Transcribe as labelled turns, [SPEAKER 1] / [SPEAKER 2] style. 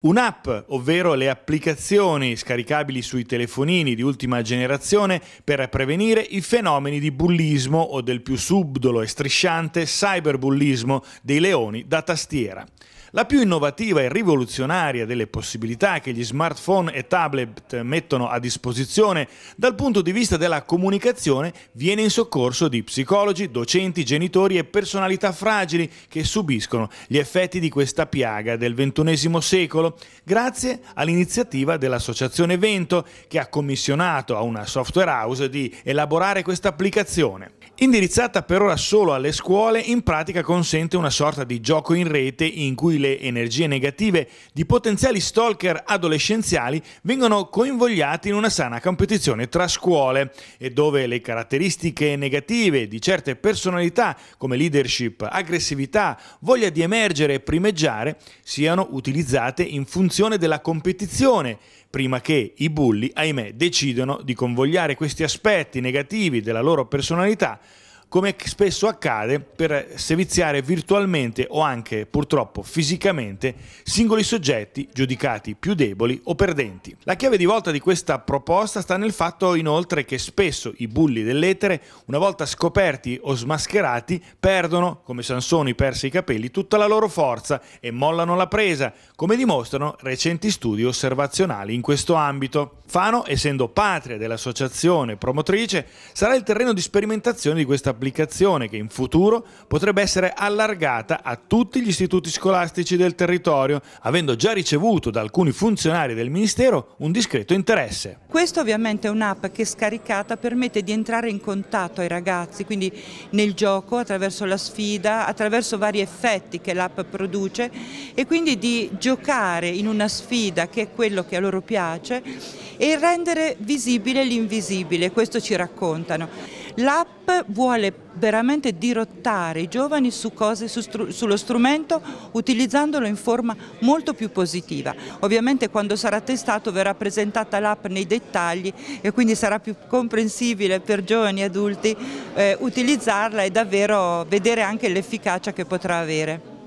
[SPEAKER 1] Un'app, ovvero le applicazioni scaricabili sui telefonini di ultima generazione per prevenire i fenomeni di bullismo o del più subdolo e strisciante cyberbullismo dei leoni da tastiera. La più innovativa e rivoluzionaria delle possibilità che gli smartphone e tablet mettono a disposizione dal punto di vista della comunicazione viene in soccorso di psicologi, docenti, genitori e personalità fragili che subiscono gli effetti di questa piaga del XXI secolo, grazie all'iniziativa dell'Associazione Vento che ha commissionato a una software house di elaborare questa applicazione. Indirizzata per ora solo alle scuole, in pratica consente una sorta di gioco in rete in cui le energie negative di potenziali stalker adolescenziali vengono coinvogliati in una sana competizione tra scuole e dove le caratteristiche negative di certe personalità come leadership, aggressività, voglia di emergere e primeggiare siano utilizzate in funzione della competizione prima che i bulli, ahimè, decidano di convogliare questi aspetti negativi della loro personalità come spesso accade per seviziare virtualmente o anche purtroppo fisicamente singoli soggetti giudicati più deboli o perdenti. La chiave di volta di questa proposta sta nel fatto inoltre che spesso i bulli dell'etere, una volta scoperti o smascherati, perdono, come Sansoni perse i capelli, tutta la loro forza e mollano la presa, come dimostrano recenti studi osservazionali in questo ambito. Fano, essendo patria dell'associazione promotrice, sarà il terreno di sperimentazione di questa applicazione che in futuro potrebbe essere allargata a tutti gli istituti scolastici del territorio, avendo già ricevuto da alcuni funzionari del Ministero un discreto interesse.
[SPEAKER 2] Questa ovviamente è un'app che scaricata permette di entrare in contatto ai ragazzi, quindi nel gioco, attraverso la sfida, attraverso vari effetti che l'app produce e quindi di giocare in una sfida che è quello che a loro piace e rendere visibile l'invisibile, questo ci raccontano. L'app vuole veramente dirottare i giovani su cose, su str sullo strumento utilizzandolo in forma molto più positiva. Ovviamente quando sarà testato verrà presentata l'app nei dettagli e quindi sarà più comprensibile per giovani e adulti eh, utilizzarla e davvero vedere anche l'efficacia che potrà avere.